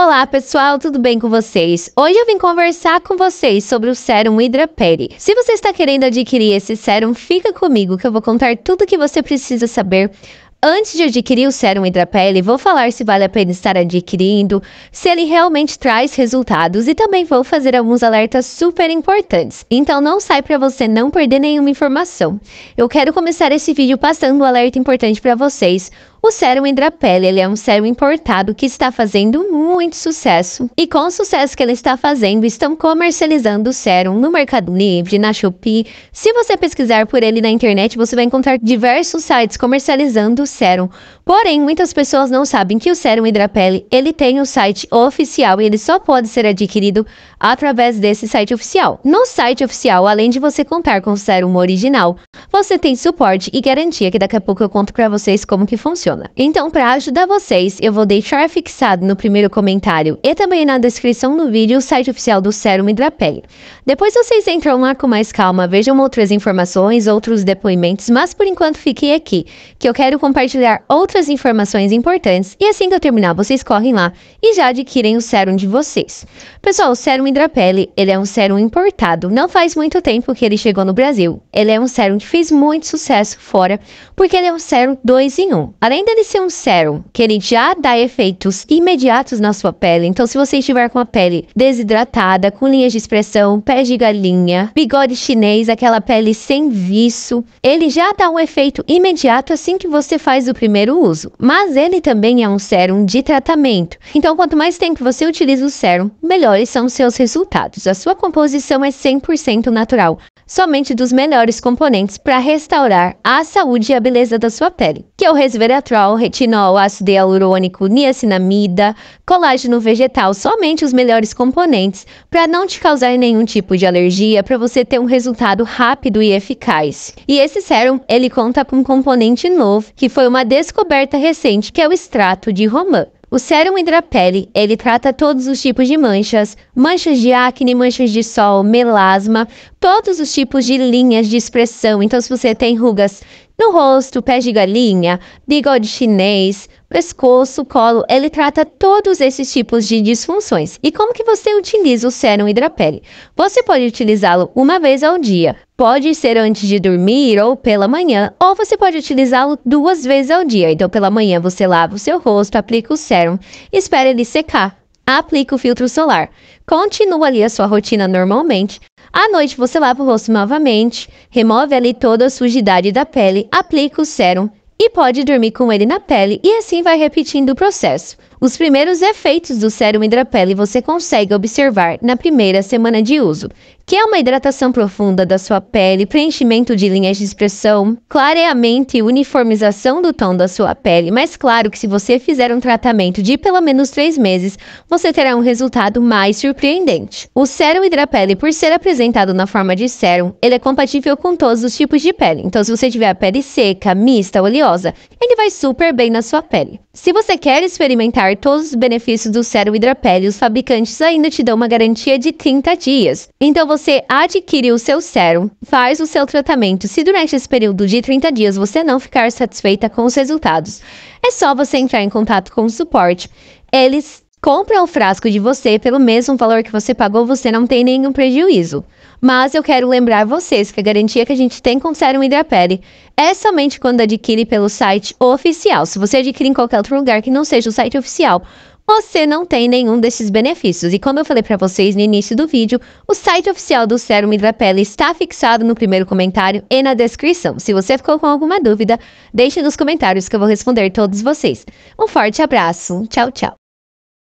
Olá pessoal, tudo bem com vocês? Hoje eu vim conversar com vocês sobre o sérum Hydra Peri. Se você está querendo adquirir esse sérum, fica comigo que eu vou contar tudo o que você precisa saber Antes de adquirir o sérum Peri. vou falar se vale a pena estar adquirindo, se ele realmente traz resultados e também vou fazer alguns alertas super importantes. Então não sai para você não perder nenhuma informação. Eu quero começar esse vídeo passando um alerta importante para vocês. O sérum Hidrapele ele é um sérum importado que está fazendo muito sucesso. E com o sucesso que ele está fazendo, estão comercializando o sérum no Mercado Livre, na Shopee. Se você pesquisar por ele na internet, você vai encontrar diversos sites comercializando o sérum. Porém, muitas pessoas não sabem que o sérum Hidrapele ele tem o um site oficial e ele só pode ser adquirido através desse site oficial. No site oficial, além de você contar com o sérum original, você tem suporte e garantia que daqui a pouco eu conto para vocês como que funciona funciona. Então, para ajudar vocês, eu vou deixar fixado no primeiro comentário e também na descrição do vídeo o site oficial do Serum Hidrapel. Depois vocês entram lá com mais calma, vejam outras informações, outros depoimentos, mas por enquanto fiquei aqui, que eu quero compartilhar outras informações importantes e assim que eu terminar, vocês correm lá e já adquirem o sérum de vocês. Pessoal, o sérum Hidrapele, ele é um sérum importado, não faz muito tempo que ele chegou no Brasil. Ele é um sérum que fez muito sucesso fora, porque ele é um sérum 2 em 1. Um. Além além dele ser um sérum, que ele já dá efeitos imediatos na sua pele, então se você estiver com a pele desidratada, com linhas de expressão, pé de galinha, bigode chinês, aquela pele sem viço, ele já dá um efeito imediato assim que você faz o primeiro uso. Mas ele também é um sérum de tratamento. Então, quanto mais tempo você utiliza o sérum, melhores são seus resultados. A sua composição é 100% natural somente dos melhores componentes para restaurar a saúde e a beleza da sua pele, que é o resveratrol, retinol, ácido hialurônico, niacinamida, colágeno vegetal, somente os melhores componentes para não te causar nenhum tipo de alergia, para você ter um resultado rápido e eficaz. E esse sérum, ele conta com um componente novo, que foi uma descoberta recente, que é o extrato de romã. O sérum Hidrapele, ele trata todos os tipos de manchas, manchas de acne, manchas de sol, melasma, todos os tipos de linhas de expressão. Então, se você tem rugas no rosto, pés de galinha, bigode chinês, pescoço, colo, ele trata todos esses tipos de disfunções. E como que você utiliza o sérum hidrapele? Você pode utilizá-lo uma vez ao dia, Pode ser antes de dormir ou pela manhã, ou você pode utilizá-lo duas vezes ao dia. Então, pela manhã você lava o seu rosto, aplica o sérum, espera ele secar, aplica o filtro solar. Continua ali a sua rotina normalmente. À noite você lava o rosto novamente, remove ali toda a sujidade da pele, aplica o sérum e pode dormir com ele na pele, e assim vai repetindo o processo. Os primeiros efeitos do sérum hidrapele você consegue observar na primeira semana de uso, que é uma hidratação profunda da sua pele, preenchimento de linhas de expressão, clareamento e uniformização do tom da sua pele. Mas claro que se você fizer um tratamento de pelo menos 3 meses, você terá um resultado mais surpreendente. O sérum hidrapele, por ser apresentado na forma de sérum, ele é compatível com todos os tipos de pele. Então se você tiver a pele seca, mista, oleosa, ele vai super bem na sua pele. Se você quer experimentar usar todos os benefícios do sérum Hidrapele, os fabricantes ainda te dão uma garantia de 30 dias. Então você adquire o seu sérum, faz o seu tratamento. Se durante esse período de 30 dias você não ficar satisfeita com os resultados, é só você entrar em contato com o suporte. Eles Compra um frasco de você pelo mesmo valor que você pagou, você não tem nenhum prejuízo. Mas eu quero lembrar vocês que a garantia que a gente tem com o Serum Hidrapele é somente quando adquire pelo site oficial. Se você adquire em qualquer outro lugar que não seja o site oficial, você não tem nenhum desses benefícios. E como eu falei para vocês no início do vídeo, o site oficial do Serum Hidrapele está fixado no primeiro comentário e na descrição. Se você ficou com alguma dúvida, deixe nos comentários que eu vou responder todos vocês. Um forte abraço, tchau, tchau.